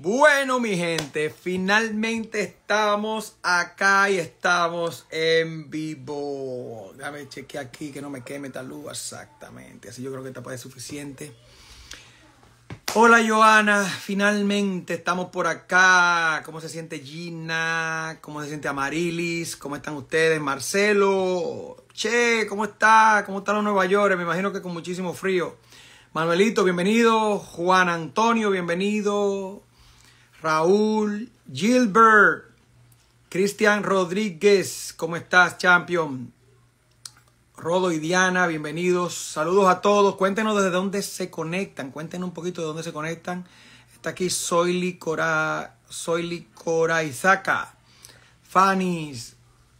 Bueno, mi gente, finalmente estamos acá y estamos en vivo. Déjame chequear aquí que no me queme esta luz exactamente. Así yo creo que esta ser suficiente. Hola, Joana. Finalmente estamos por acá. ¿Cómo se siente Gina? ¿Cómo se siente Amarilis? ¿Cómo están ustedes? Marcelo. Che, ¿cómo está? ¿Cómo están los Nueva York? Me imagino que con muchísimo frío. Manuelito, bienvenido. Juan Antonio, bienvenido. Raúl Gilbert. Cristian Rodríguez, ¿cómo estás, champion? Rodo y Diana, bienvenidos. Saludos a todos. Cuéntenos desde dónde se conectan. Cuéntenos un poquito de dónde se conectan. Está aquí Soyli Cora, Coraizaca, Fanis,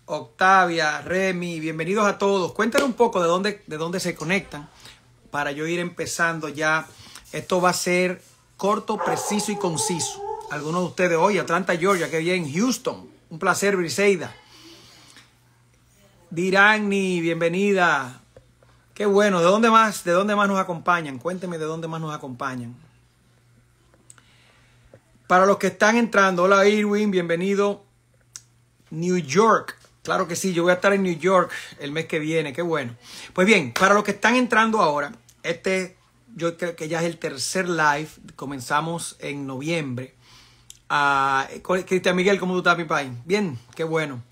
Octavia, Remy. Bienvenidos a todos. Cuéntenos un poco de dónde, de dónde se conectan para yo ir empezando ya. Esto va a ser corto, preciso y conciso algunos de ustedes hoy, Atlanta, Georgia, qué bien, Houston. Un placer, Briseida. Dirani, bienvenida. Qué bueno, ¿de dónde más? ¿De dónde más nos acompañan? Cuénteme de dónde más nos acompañan. Para los que están entrando, hola Irwin, bienvenido. New York, claro que sí, yo voy a estar en New York el mes que viene, qué bueno. Pues bien, para los que están entrando ahora, este yo creo que ya es el tercer live, comenzamos en noviembre. Cristian Miguel, ¿cómo tú estás, mi Bien, qué bueno.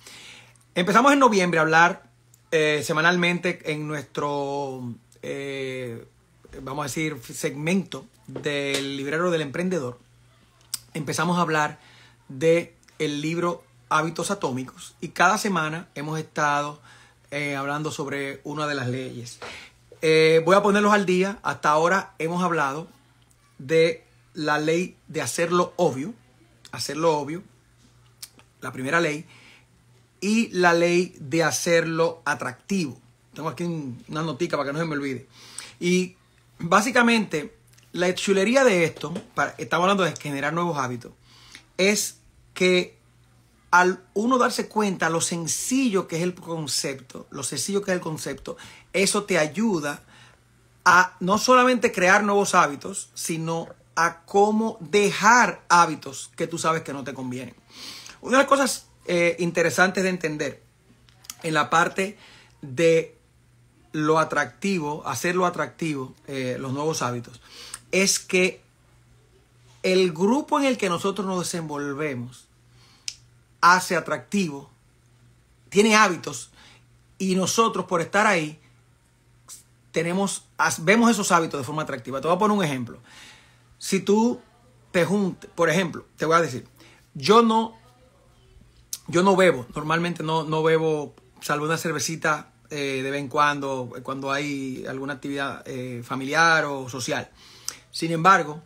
Empezamos en noviembre a hablar eh, semanalmente en nuestro, eh, vamos a decir, segmento del librero del emprendedor. Empezamos a hablar de el libro Hábitos Atómicos y cada semana hemos estado eh, hablando sobre una de las leyes. voy a ponerlos al día. Hasta ahora hemos hablado de la ley de hacerlo obvio, hacerlo obvio, la primera ley, y la ley de hacerlo atractivo. Tengo aquí una notica para que no se me olvide. Y básicamente, la chulería de esto, para, estamos hablando de generar nuevos hábitos, es que al uno darse cuenta lo sencillo que es el concepto, lo sencillo que es el concepto, eso te ayuda a no solamente crear nuevos hábitos, sino a cómo dejar hábitos que tú sabes que no te convienen. Una de las cosas eh, interesantes de entender en la parte de lo atractivo, hacerlo atractivo, eh, los nuevos hábitos, es que el grupo en el que nosotros nos desenvolvemos hace atractivo, tiene hábitos y nosotros por estar ahí tenemos, vemos esos hábitos de forma atractiva. Te voy a poner un ejemplo si tú te juntas, por ejemplo, te voy a decir, yo no, yo no bebo, normalmente no, no bebo, salvo una cervecita eh, de vez en cuando, cuando hay alguna actividad eh, familiar o social. Sin embargo,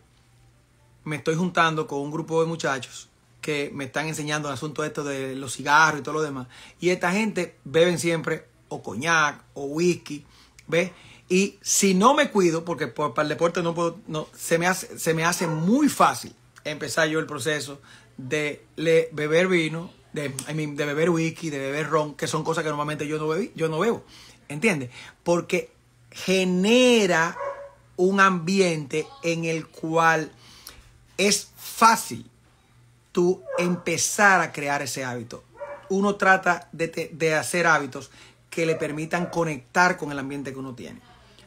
me estoy juntando con un grupo de muchachos que me están enseñando el asunto esto de los cigarros y todo lo demás. Y esta gente beben siempre o coñac o whisky, ¿ves? Y si no me cuido, porque para el deporte no puedo, no, se, me hace, se me hace muy fácil empezar yo el proceso de beber vino, de, beber whisky, de beber ron, que son cosas que normalmente yo no, bebí, yo no bebo. ¿Entiendes? Porque genera un ambiente en el cual es fácil tú empezar a crear ese hábito. Uno trata de, de hacer hábitos que le permitan conectar con el ambiente que uno tiene.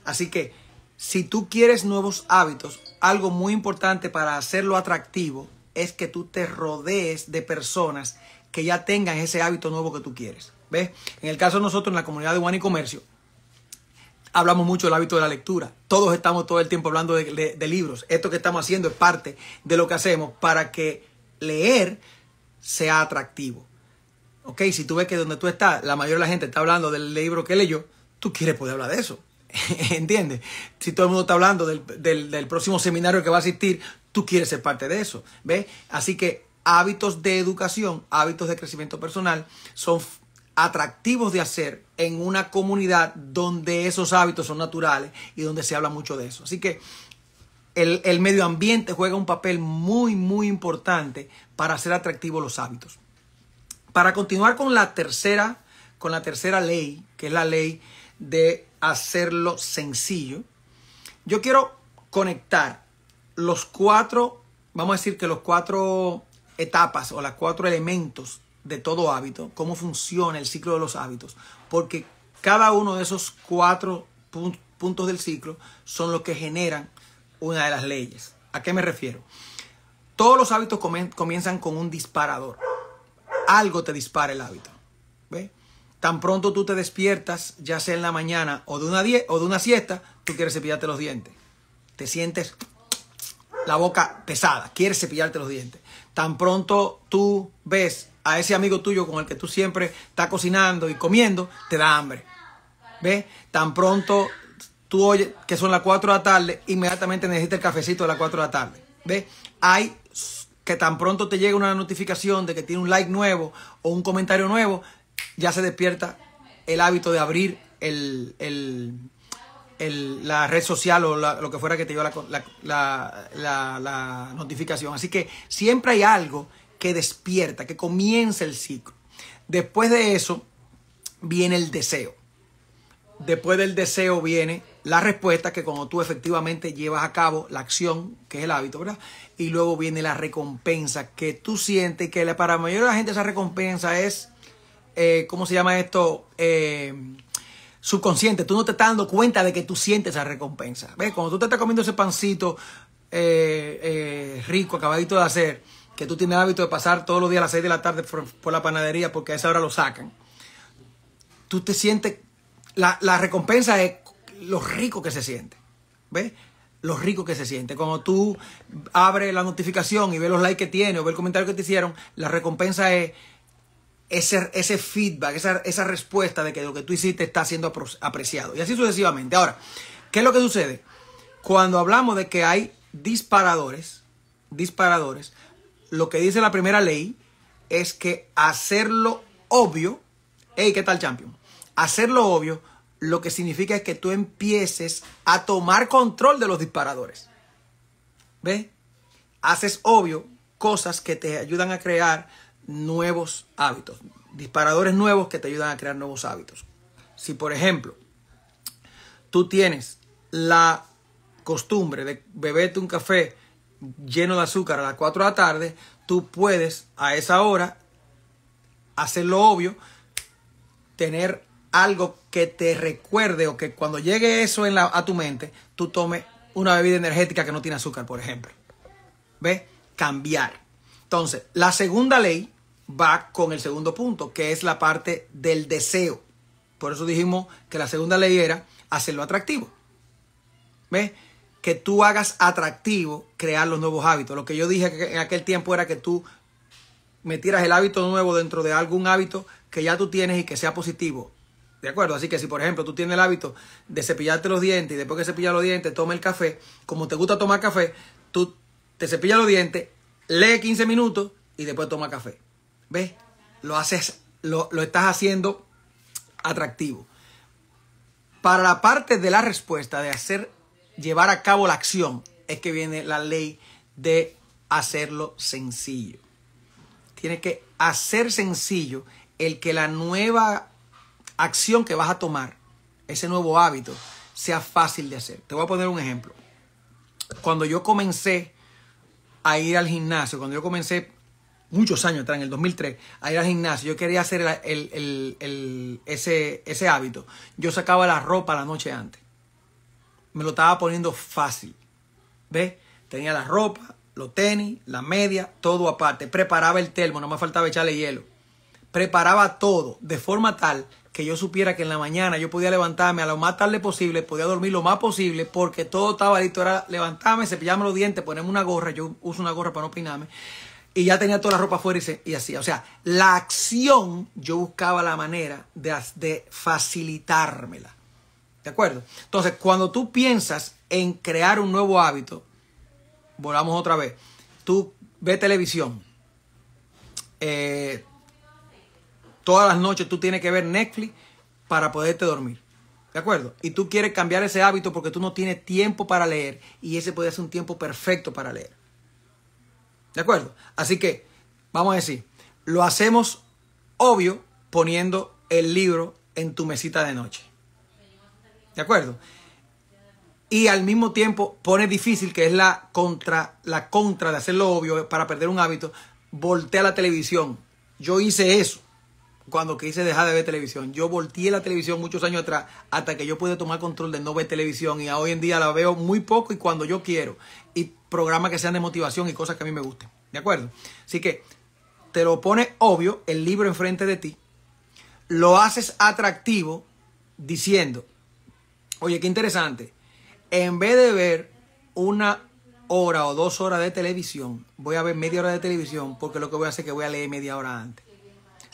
Así que si tú quieres nuevos hábitos, algo muy importante para hacerlo atractivo es que tú te rodees de personas que ya tengan ese hábito nuevo que tú quieres. ¿Ves? En el caso de nosotros, en la comunidad de One y Comercio, hablamos mucho del hábito de la lectura. Todos estamos todo el tiempo hablando de, libros. Esto que estamos haciendo es parte de lo que hacemos para que leer sea atractivo. Ok, si tú ves que donde tú estás, la mayoría de la gente está hablando del libro que leyó, tú quieres poder hablar de eso. ¿Entiendes? Si todo el mundo está hablando del, próximo seminario que va a asistir, tú quieres ser parte de eso. ¿Ves? Así que hábitos de educación, hábitos de crecimiento personal, son atractivos de hacer en una comunidad donde esos hábitos son naturales y donde se habla mucho de eso. Así que el, medio ambiente juega un papel muy, muy importante para hacer atractivos los hábitos. Para continuar con la tercera, con la tercera ley, que es la ley de hacerlo sencillo. Yo quiero conectar los cuatro, vamos a decir que los cuatro etapas o los cuatro elementos de todo hábito, cómo funciona el ciclo de los hábitos, porque cada uno de esos cuatro puntos del ciclo son los que generan una de las leyes. ¿A qué me refiero? Todos los hábitos comienzan con un disparador. Algo te dispara el hábito. ¿Ve? tan pronto tú te despiertas, ya sea en la mañana o de una, o de una siesta, tú quieres cepillarte los dientes. Te sientes la boca pesada, quieres cepillarte los dientes. Tan pronto tú ves a ese amigo tuyo con el que tú siempre estás cocinando y comiendo, te da hambre. ¿Ves? Tan pronto tú oyes que son las 4 de la tarde, inmediatamente necesitas el cafecito de las 4 de la tarde. ¿Ves? Hay que tan pronto te llega una notificación de que tiene un like nuevo o un comentario nuevo, ya se despierta el hábito de abrir el, la red social o lo que fuera que te dio la, la, notificación. Así que siempre hay algo que despierta, que comienza el ciclo. Después de eso viene el deseo. Después del deseo viene la respuesta que cuando tú efectivamente llevas a cabo la acción, que es el hábito, ¿verdad? Y luego viene la recompensa que tú sientes que para la mayoría de la gente esa recompensa es eh, ¿cómo se llama esto? Eh, subconsciente. Tú no te estás dando cuenta de que tú sientes esa recompensa. ¿Ves? Cuando tú te estás comiendo ese pancito eh, rico, acabadito de hacer, que tú tienes el hábito de pasar todos los días a las 6 de la tarde por, la panadería porque a esa hora lo sacan. Tú te sientes... La, la recompensa es lo rico que se siente. ¿Ves? lo rico que se siente. Cuando tú abres la notificación y ves los likes que tiene o ves el comentario que te hicieron, la recompensa es ese, ese feedback, esa, esa respuesta de que lo que tú hiciste está siendo apreciado. Y así sucesivamente. Ahora, ¿qué es lo que sucede? Cuando hablamos de que hay disparadores, disparadores, lo que dice la primera ley es que hacerlo obvio, hey, ¿qué tal champion? Hacerlo obvio lo que significa es que tú empieces a tomar control de los disparadores. ¿Ves? Haces obvio cosas que te ayudan a crear nuevos hábitos, disparadores nuevos que te ayudan a crear nuevos hábitos. Si por ejemplo tú tienes la costumbre de beberte un café lleno de azúcar a las 4 de la tarde, tú puedes a esa hora hacer lo obvio, tener algo que te recuerde o que cuando llegue eso en la, a tu mente, tú tomes una bebida energética que no tiene azúcar, por ejemplo. ¿Ves? Cambiar. Entonces, la segunda ley va con el segundo punto, que es la parte del deseo. Por eso dijimos que la segunda ley era hacerlo atractivo. ¿Ves? Que tú hagas atractivo crear los nuevos hábitos. Lo que yo dije en aquel tiempo era que tú metieras el hábito nuevo dentro de algún hábito que ya tú tienes y que sea positivo. ¿De acuerdo? Así que si, por ejemplo, tú tienes el hábito de cepillarte los dientes y después que cepillas los dientes, toma el café, como te gusta tomar café, tú te cepillas los dientes, lee 15 minutos y después toma café. ¿Ves? Lo haces, lo, estás haciendo atractivo. Para la parte de la respuesta, de hacer, llevar a cabo la acción, es que viene la ley de hacerlo sencillo. Tiene que hacer sencillo el que la nueva acción que vas a tomar, ese nuevo hábito, sea fácil de hacer. Te voy a poner un ejemplo. Cuando yo comencé a ir al gimnasio, cuando yo comencé muchos años atrás, en el 2003, a ir al gimnasio. Yo quería hacer el, ese, ese hábito. Yo sacaba la ropa la noche antes. Me lo estaba poniendo fácil. ¿Ves? Tenía la ropa, los tenis, la media, todo aparte. Preparaba el termo, no me faltaba echarle hielo. Preparaba todo de forma tal que yo supiera que en la mañana yo podía levantarme a lo más tarde posible, podía dormir lo más posible, porque todo estaba listo. Era levantarme, cepillarme los dientes, ponerme una gorra. Yo uso una gorra para no pinarme y ya tenía toda la ropa afuera y, así. O sea, la acción yo buscaba la manera de, de facilitármela. ¿De acuerdo? Entonces, cuando tú piensas en crear un nuevo hábito, volvamos otra vez, tú ve televisión. Eh, todas las noches tú tienes que ver Netflix para poderte dormir. ¿De acuerdo? Y tú quieres cambiar ese hábito porque tú no tienes tiempo para leer y ese puede ser un tiempo perfecto para leer. ¿De acuerdo? Así que, vamos a decir, lo hacemos obvio poniendo el libro en tu mesita de noche. ¿De acuerdo? Y al mismo tiempo pone difícil, que es la contra, la contra de hacerlo obvio para perder un hábito, voltea la televisión. Yo hice eso cuando quise dejar de ver televisión. Yo volteé la televisión muchos años atrás hasta que yo pude tomar control de no ver televisión y hoy en día la veo muy poco y cuando yo quiero. Y programas que sean de motivación y cosas que a mí me gusten. ¿De acuerdo? Así que te lo pone obvio el libro enfrente de ti. Lo haces atractivo diciendo, oye, qué interesante. En vez de ver una hora o dos horas de televisión, voy a ver media hora de televisión porque lo que voy a hacer es que voy a leer media hora antes.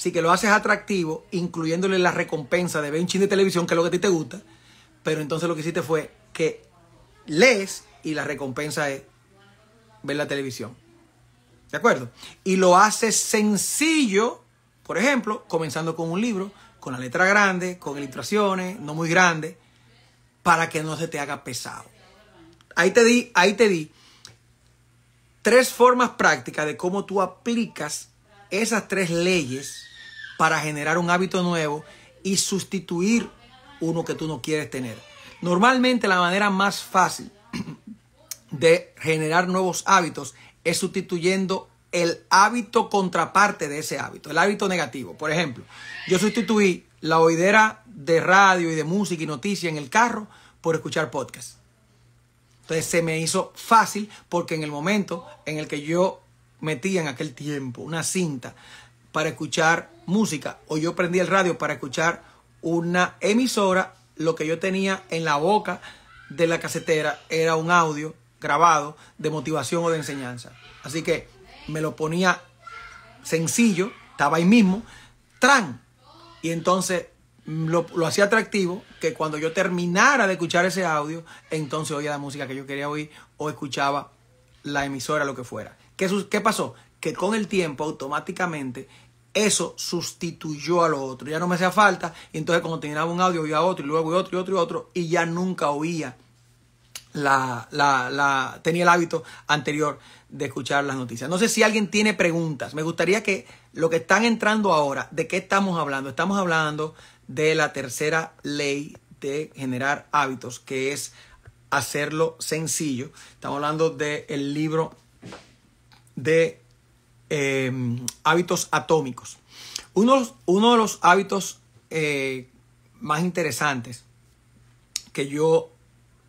Si que lo haces atractivo, incluyéndole la recompensa de ver un chin de televisión, que es lo que a ti te gusta. Pero entonces lo que hiciste fue que lees y la recompensa es ver la televisión. ¿De acuerdo? Y lo haces sencillo, por ejemplo, comenzando con un libro, con la letra grande, con ilustraciones, no muy grande, para que no se te haga pesado. Ahí te di, ahí te di tres formas prácticas de cómo tú aplicas esas tres leyes para generar un hábito nuevo y sustituir uno que tú no quieres tener. Normalmente la manera más fácil de generar nuevos hábitos es sustituyendo el hábito contraparte de ese hábito, el hábito negativo. Por ejemplo, yo sustituí la oidera de radio y de música y noticias en el carro por escuchar podcast. Entonces se me hizo fácil porque en el momento en el que yo metía en aquel tiempo una cinta para escuchar música o yo prendía el radio para escuchar una emisora, lo que yo tenía en la boca de la casetera era un audio grabado de motivación o de enseñanza. Así que me lo ponía sencillo, estaba ahí mismo, tran. Y entonces lo, hacía atractivo que cuando yo terminara de escuchar ese audio, entonces oía la música que yo quería oír o escuchaba la emisora, lo que fuera. ¿Qué, qué pasó? Que con el tiempo automáticamente eso sustituyó a lo otro. Ya no me hacía falta. Y entonces cuando tenía un audio oía otro y luego otro y otro y otro. Y ya nunca oía la, la, tenía el hábito anterior de escuchar las noticias. No sé si alguien tiene preguntas. Me gustaría que lo que están entrando ahora, ¿de qué estamos hablando? Estamos hablando de la tercera ley de generar hábitos, que es hacerlo sencillo. Estamos hablando del libro de Em, hábitos atómicos. Uno, uno, de los hábitos eh, más interesantes que yo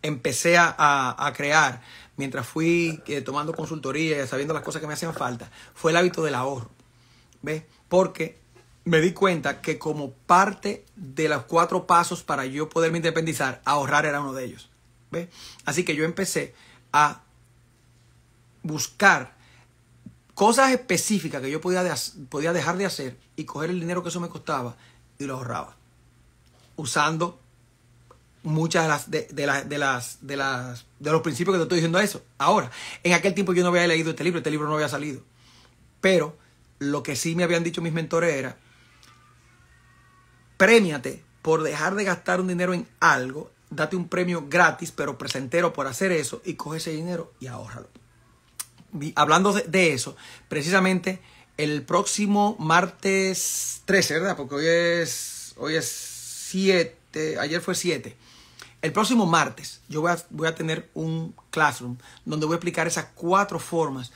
empecé a, crear mientras fui eh, tomando consultoría y sabiendo las cosas que me hacían falta fue el hábito del ahorro. ve Porque me di cuenta que como parte de los cuatro pasos para yo poderme independizar, ahorrar era uno de ellos. Así que yo empecé a buscar cosas específicas que yo podía, podía dejar de hacer y coger el dinero que eso me costaba y lo ahorraba. Usando muchas de las de, las de las de los principios que te estoy diciendo a eso. Ahora, en aquel tiempo yo no había leído este libro, este libro no había salido. Pero lo que sí me habían dicho mis mentores era premiate por dejar de gastar un dinero en algo, date un premio gratis, pero presentero por hacer eso y coge ese dinero y ahórralo hablando de, eso, precisamente el próximo martes 13, ¿verdad? Porque hoy es, hoy es 7, ayer fue 7. El próximo martes yo voy a, voy a tener un classroom donde voy a explicar esas cuatro formas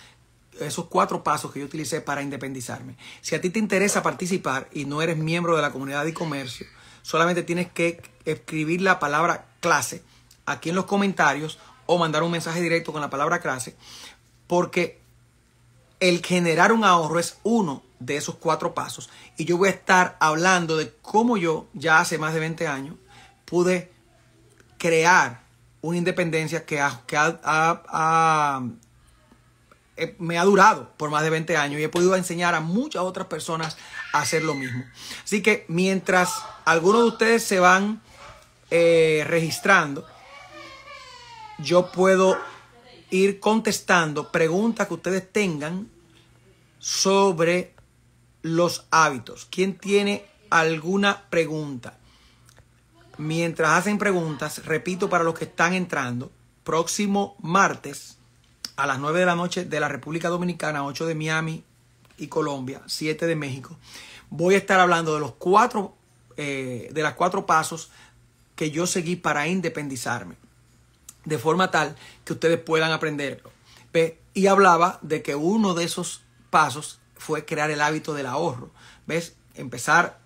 esos cuatro pasos que yo utilicé para independizarme. Si a ti te interesa participar y no eres miembro de la comunidad de comercio, solamente tienes que escribir la palabra clase aquí en los comentarios o mandar un mensaje directo con la palabra clase porque el generar un ahorro es uno de esos cuatro pasos. Y yo voy a estar hablando de cómo yo, ya hace más de 20 años, pude crear una independencia que, eh, me ha durado por más de 20 años y he podido enseñar a muchas otras personas a hacer lo mismo. Así que mientras algunos de ustedes se van eh, registrando, yo puedo ir contestando preguntas que ustedes tengan sobre los hábitos. ¿Quién tiene alguna pregunta? Mientras hacen preguntas, repito para los que están entrando, próximo martes a las 9 de la noche de la República Dominicana, 8 de Miami y Colombia, 7 de México, voy a estar hablando de los cuatro, eh, de las cuatro pasos que yo seguí para independizarme de forma tal que ustedes puedan aprenderlo. Y hablaba de que uno de esos pasos fue crear el hábito del ahorro. ¿Ves? Empezar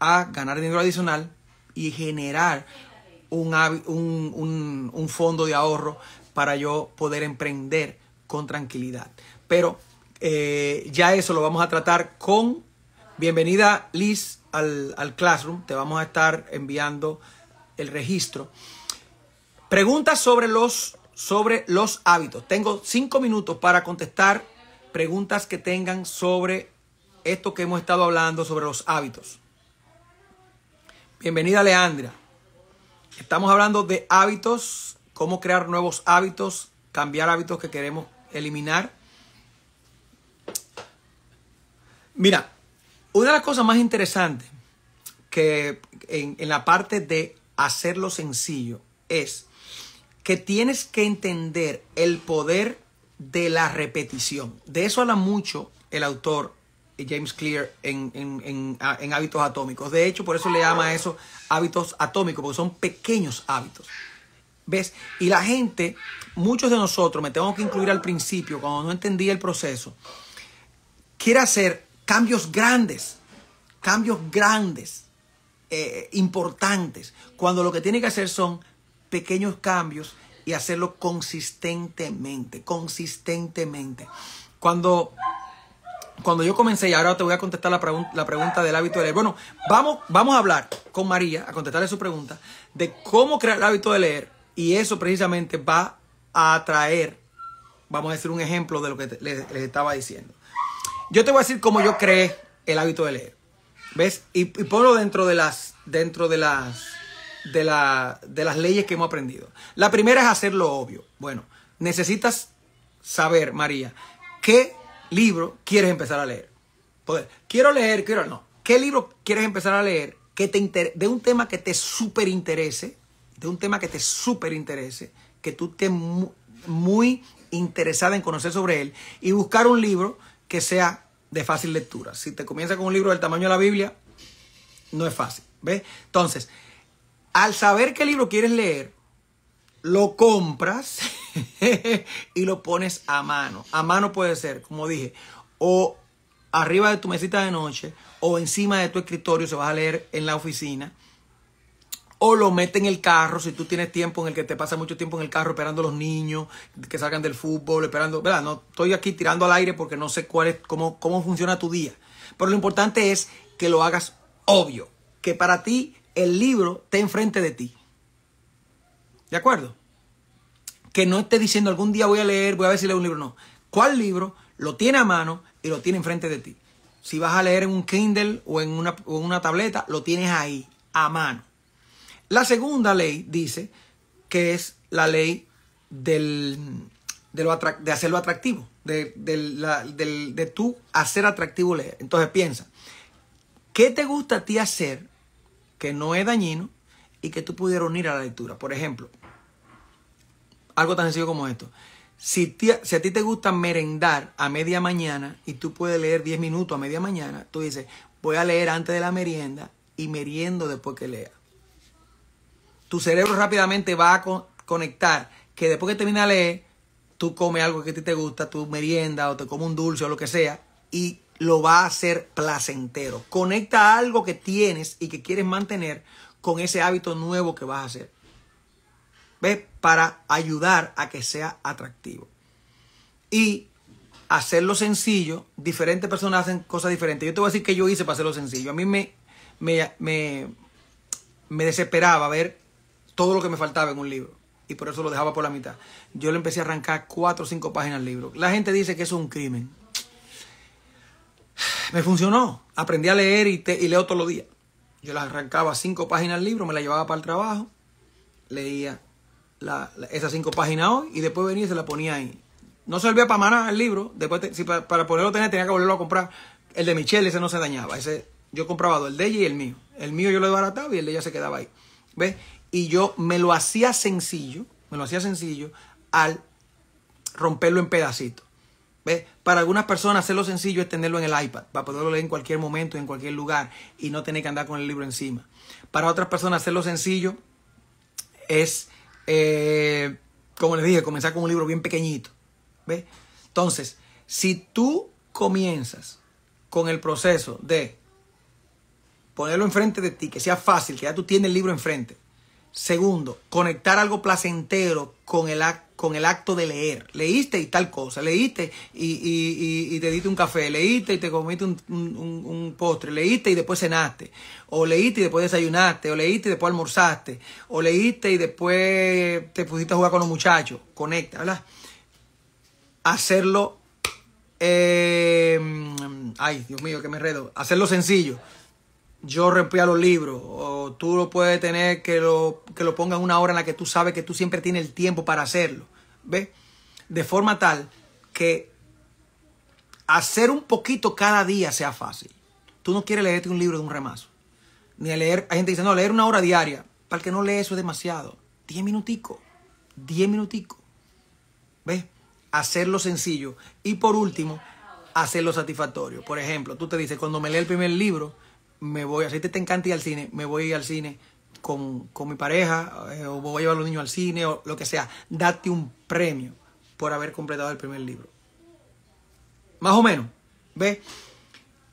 a ganar dinero adicional y generar un, un, fondo de ahorro para yo poder emprender con tranquilidad. Pero eh, ya eso lo vamos a tratar con bienvenida Liz al, al Classroom. Te vamos a estar enviando el registro. Preguntas sobre los, sobre los hábitos. Tengo cinco minutos para contestar preguntas que tengan sobre esto que hemos estado hablando, sobre los hábitos. Bienvenida Leandra. Estamos hablando de hábitos, cómo crear nuevos hábitos, cambiar hábitos que queremos eliminar. Mira, una de las cosas más interesantes que en, en la parte de hacerlo sencillo es que tienes que entender el poder de la repetición. De eso habla mucho el autor James Clear ah, en, hábitos atómicos. De hecho, por eso le llama a eso hábitos atómicos, porque son pequeños hábitos. ¿Ves? Y la gente, muchos de nosotros, me tengo que incluir al principio, cuando no entendía el proceso, quiere hacer cambios grandes, cambios grandes, eh, importantes, cuando lo que tiene que hacer son pequeños cambios y hacerlo consistentemente, consistentemente. Cuando, cuando yo comencé, y ahora te voy a contestar la, la pregunta del hábito de leer. Bueno, vamos, vamos a hablar con María, a contestarle su pregunta, de cómo crear el hábito de leer. Y eso precisamente va a atraer, vamos a decir un ejemplo de lo que les, estaba diciendo. Yo te voy a decir cómo yo creé el hábito de leer. ¿Ves? Y, y ponlo dentro de las, dentro de las de, las leyes que hemos aprendido. La primera es hacer lo obvio. Bueno, necesitas saber, María, qué libro quieres empezar a leer. quiero leer, quiero no. ¿Qué libro quieres empezar a leer te de un tema que te súper interese? De un tema que te súper interese, que tú estés muy interesada en conocer sobre él y buscar un libro que sea de fácil lectura. Si te comienza con un libro del tamaño de la Biblia, no es fácil. ¿Ves? Entonces, al saber qué libro quieres leer, lo compras y lo pones a mano. A mano puede ser, como dije, o arriba de tu mesita de noche, o encima de tu escritorio, se vas a leer en la oficina, o lo metes en el carro, si tú tienes tiempo en el que te pasa mucho tiempo en el carro esperando a los niños que salgan del fútbol, esperando, ¿verdad? No, estoy aquí tirando al aire porque no sé cuál es, cómo, cómo funciona tu día. Pero lo importante es que lo hagas obvio, que para ti el libro esté enfrente de ti. ¿De acuerdo? Que no esté diciendo algún día voy a leer, voy a ver si leo un libro. No. ¿Cuál libro lo tiene a mano y lo tiene enfrente de ti? Si vas a leer en un Kindle o en una, tableta, lo tienes ahí, a mano. La segunda ley dice que es la ley del, de, lo hacerlo atractivo, de, de, de tú hacer atractivo leer. Entonces piensa, ¿qué te gusta a ti hacer que no es dañino y que tú pudieras unir a la lectura. Por ejemplo, algo tan sencillo como esto. Si, si, a ti te gusta merendar a media mañana y tú puedes leer 10 minutos a media mañana, tú dices, voy a leer antes de la merienda y meriendo después que lea. Tu cerebro rápidamente va a conectar que después que termina de leer, tú comes algo que a ti te gusta, tu merienda o te comes un dulce o lo que sea y lo va a hacer placentero. Conecta algo que tienes y que quieres mantener con ese hábito nuevo que vas a hacer. ¿Ves? Para ayudar a que sea atractivo. Y hacerlo sencillo. Diferentes personas hacen cosas diferentes. Yo te voy a decir que yo hice para hacerlo sencillo. A mí me, me, desesperaba ver todo lo que me faltaba en un libro y por eso lo dejaba por la mitad. Yo le empecé a arrancar cuatro o cinco páginas al libro. La gente dice que eso es un crimen. Me funcionó. Aprendí a leer y, y leo todos los días. Yo las arrancaba cinco páginas al libro, me la llevaba para el trabajo, leía esas cinco páginas hoy y después venía y se la ponía ahí. No servía para manar el libro, después para, poderlo ponerlo tener tenía que volverlo a comprar. El de Michelle, ese no se dañaba, ese yo compraba dos, el de ella y el mío. El mío yo lo desbarataba y el de ella se quedaba ahí. ¿Ves? Y yo me lo hacía sencillo, me lo hacía sencillo al romperlo en pedacitos. ¿Ves? Para algunas personas hacerlo sencillo es tenerlo en el iPad, para poderlo leer en cualquier momento, en cualquier lugar y no tener que andar con el libro encima. Para otras personas hacerlo sencillo es, eh, como les dije, comenzar con un libro bien pequeñito. ¿ve? Entonces, si tú comienzas con el proceso de ponerlo enfrente de ti, que sea fácil, que ya tú tienes el libro enfrente. Segundo, conectar algo placentero con el acto con el acto de leer. Leíste y tal cosa, leíste y, y, y, te diste un café, leíste y te comiste un, postre, leíste y después cenaste, o leíste y después desayunaste, o leíste y después almorzaste, o leíste y después te pusiste a jugar con los muchachos. Conecta, ¿verdad? Hacerlo... Eh, ay, Dios mío, que me enredo. Hacerlo sencillo yo a los libros, o tú lo puedes tener que lo, que lo pongas una hora en la que tú sabes que tú siempre tienes el tiempo para hacerlo. ¿Ves? De forma tal que hacer un poquito cada día sea fácil. Tú no quieres leerte un libro de un remazo. Ni a leer, hay gente que dice, no, leer una hora diaria. Para que no lee eso es demasiado. Diez minuticos. Diez minuticos. ¿Ves? Hacerlo sencillo. Y por último, hacerlo satisfactorio. Por ejemplo, tú te dices, cuando me lee el primer libro, me voy, así te, te encanta ir al cine, me voy a ir al cine con, mi pareja, eh, o voy a llevar a los niños al cine, o lo que sea, date un premio por haber completado el primer libro. Más o menos, ¿ves?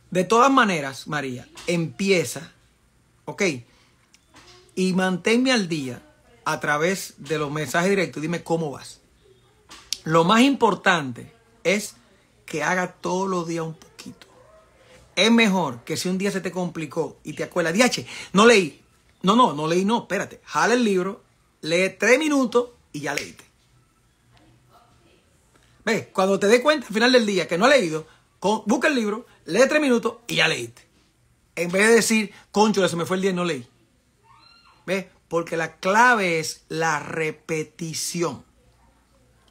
De todas maneras, María, empieza, ¿ok? Y manténme al día a través de los mensajes directos. Dime cómo vas. Lo más importante es que haga todos los días un es mejor que si un día se te complicó y te acuerdas, diache, no leí. No, no, no leí, no, espérate. Jala el libro, lee tres minutos y ya leíste. Ve, cuando te des cuenta al final del día que no has leído, busca el libro, lee tres minutos y ya leíste. En vez de decir, concho, se me fue el día y no leí. ¿Ves? Porque la clave es la repetición.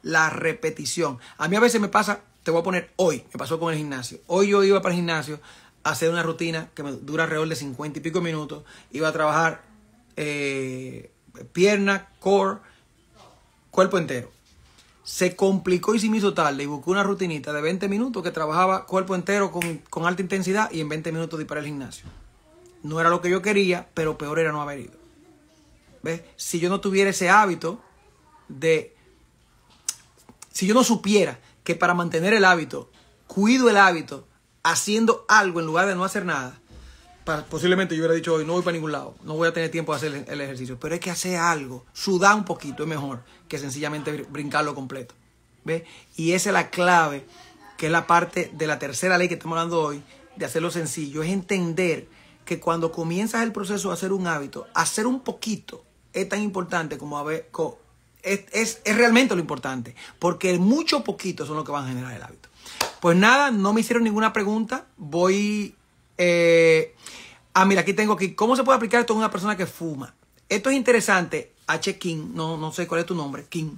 La repetición. A mí a veces me pasa te voy a poner hoy, me pasó con el gimnasio. Hoy yo iba para el gimnasio a hacer una rutina que me dura alrededor de 50 y pico minutos. Iba a trabajar eh, pierna, core, cuerpo entero. Se complicó y se me hizo tarde y busqué una rutinita de 20 minutos que trabajaba cuerpo entero con, alta intensidad y en 20 minutos para el gimnasio. No era lo que yo quería, pero peor era no haber ido. ¿Ves? Si yo no tuviera ese hábito de... Si yo no supiera que para mantener el hábito, cuido el hábito haciendo algo en lugar de no hacer nada, posiblemente yo hubiera dicho hoy no voy para ningún lado, no voy a tener tiempo de hacer el, ejercicio, pero es que hacer algo, sudar un poquito es mejor que sencillamente brincarlo completo. ¿ves? Y esa es la clave, que es la parte de la tercera ley que estamos hablando hoy, de hacerlo sencillo, es entender que cuando comienzas el proceso de hacer un hábito, hacer un poquito es tan importante como, haber, es, realmente lo importante, porque el mucho poquito son los que van a generar el hábito. Pues nada, no me hicieron ninguna pregunta. Voy. Eh, ah, mira, aquí tengo que ¿Cómo se puede aplicar esto a una persona que fuma? Esto es interesante. H. King, no, no sé cuál es tu nombre, King.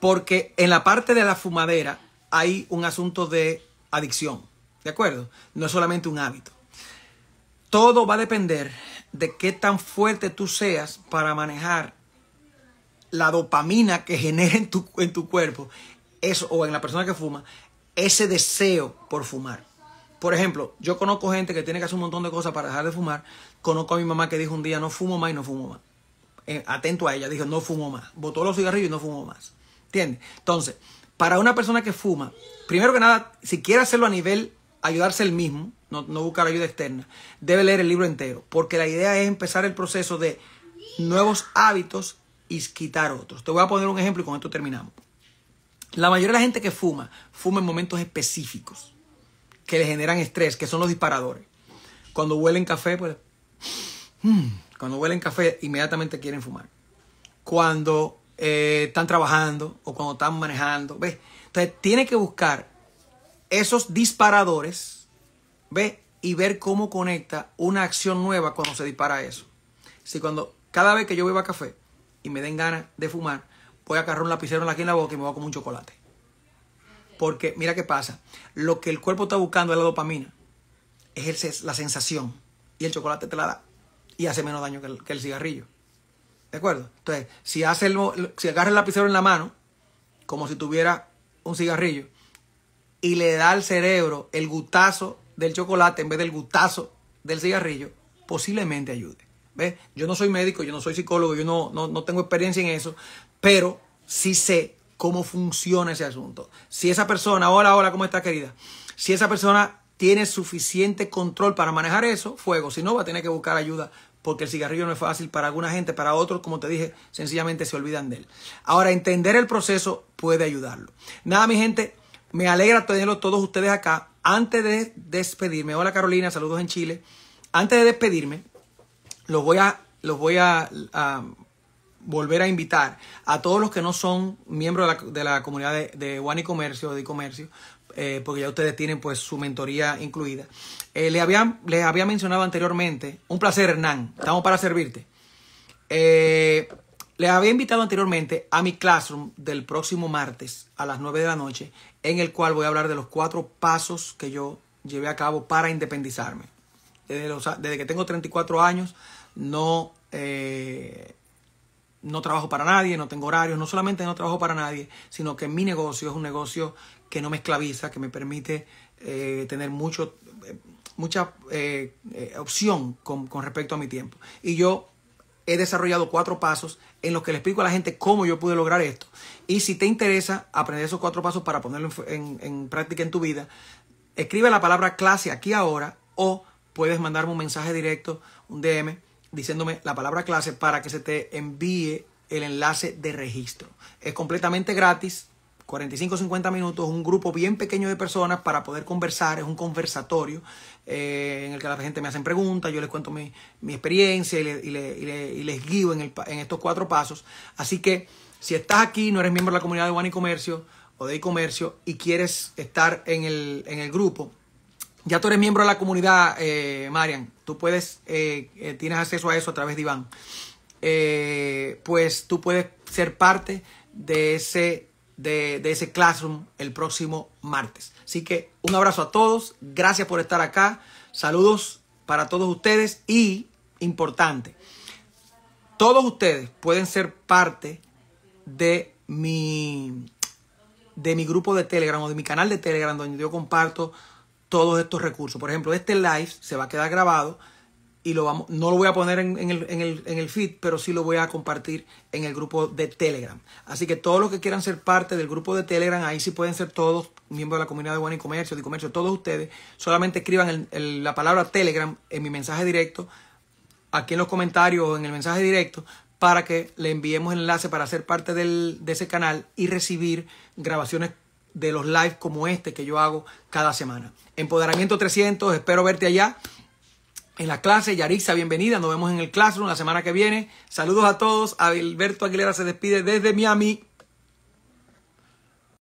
Porque en la parte de la fumadera hay un asunto de adicción. ¿De acuerdo? No es solamente un hábito. Todo va a depender de qué tan fuerte tú seas para manejar la dopamina que genera en tu, cuerpo eso, o en la persona que fuma ese deseo por fumar. Por ejemplo, yo conozco gente que tiene que hacer un montón de cosas para dejar de fumar. Conozco a mi mamá que dijo un día, no fumo más y no fumo más. Eh, atento a ella, dijo, no fumo más. Botó los cigarrillos y no fumo más. ¿Entiendes? Entonces, para una persona que fuma, primero que nada, si quiere hacerlo a nivel, ayudarse el mismo, no, no buscar ayuda externa, debe leer el libro entero. Porque la idea es empezar el proceso de nuevos hábitos y quitar otros. Te voy a poner un ejemplo y con esto terminamos. La mayoría de la gente que fuma, fuma en momentos específicos que le generan estrés, que son los disparadores. Cuando huelen café, pues. Mm, cuando huelen café, inmediatamente quieren fumar. Cuando eh, están trabajando o cuando están manejando, ¿ves? Entonces, tiene que buscar esos disparadores, ¿ves? Y ver cómo conecta una acción nueva cuando se dispara eso. Si cuando, cada vez que yo beba café, y me den ganas de fumar, voy a agarrar un lapicero aquí en la boca y me voy a comer un chocolate. Porque mira qué pasa, lo que el cuerpo está buscando es la dopamina, es la sensación y el chocolate te la da y hace menos daño que el, cigarrillo. ¿De acuerdo? Entonces, si, hace si agarra el lapicero en la mano, como si tuviera un cigarrillo, y le da al cerebro el gustazo del chocolate en vez del gustazo del cigarrillo, posiblemente ayude. Yo no soy médico, yo no soy psicólogo, yo no, no, no tengo experiencia en eso, pero sí sé cómo funciona ese asunto. Si esa persona, hola, hola, ¿cómo está querida? Si esa persona tiene suficiente control para manejar eso, fuego. Si no, va a tener que buscar ayuda porque el cigarrillo no es fácil para alguna gente, para otros, como te dije, sencillamente se olvidan de él. Ahora, entender el proceso puede ayudarlo. Nada, mi gente, me alegra tenerlos todos ustedes acá. Antes de despedirme, hola Carolina, saludos en Chile. Antes de despedirme, los voy a, los voy a, volver a invitar a todos los que no son miembros de la, comunidad de, One y Comercio, de Comercio, eh, porque ya ustedes tienen pues su mentoría incluida. Eh, les, había, les había mencionado anteriormente, un placer Hernán, estamos para servirte. Eh, les había invitado anteriormente a mi classroom del próximo martes a las 9 de la noche, en el cual voy a hablar de los cuatro pasos que yo llevé a cabo para independizarme. Desde, desde que tengo 34 años no, eh, no trabajo para nadie, no tengo horarios, no solamente no trabajo para nadie, sino que mi negocio es un negocio que no me esclaviza, que me permite eh, tener mucho, eh, mucha opción con, respecto a mi tiempo. Y yo he desarrollado cuatro pasos en los que le explico a la gente cómo yo pude lograr esto. Y si te interesa aprender esos cuatro pasos para ponerlo en, en, práctica en tu vida, escribe la palabra clase aquí ahora o puedes mandarme un mensaje directo, un DM, diciéndome la palabra clase para que se te envíe el enlace de registro. Es completamente gratis, 45 50 minutos, un grupo bien pequeño de personas para poder conversar, es un conversatorio eh, en el que la gente me hacen preguntas, yo les cuento mi, experiencia y, les guío en, el, en, estos cuatro pasos. Así que si estás aquí, no eres miembro de la comunidad de One y Comercio o de e-comercio y quieres estar en el, en el grupo, ya tú eres miembro de la comunidad, eh, Marian. Tú puedes, eh, eh, tienes acceso a eso a través de Iván. pues tú puedes ser parte de ese, de ese classroom el próximo martes. Así que un abrazo a todos. Gracias por estar acá. Saludos para todos ustedes. Y, importante, todos ustedes pueden ser parte de mi, de mi grupo de Telegram o de mi canal de Telegram donde yo comparto todos estos recursos. Por ejemplo, este live se va a quedar grabado y lo vamos, no lo voy a poner en, el, feed, pero sí lo voy a compartir en el grupo de Telegram. Así que todos los que quieran ser parte del grupo de Telegram, ahí sí pueden ser todos miembros de la comunidad de Buen y Comercio, de Comercio, todos ustedes. Solamente escriban la palabra Telegram en mi mensaje directo, aquí en los comentarios o en el mensaje directo, para que le enviemos el enlace para ser parte de ese canal y recibir grabaciones de los lives como este que yo hago cada semana. Empoderamiento 300, espero verte allá en la clase. Yarixa, bienvenida. Nos vemos en el classroom la semana que viene. Saludos a todos. Alberto Aguilera se despide desde Miami.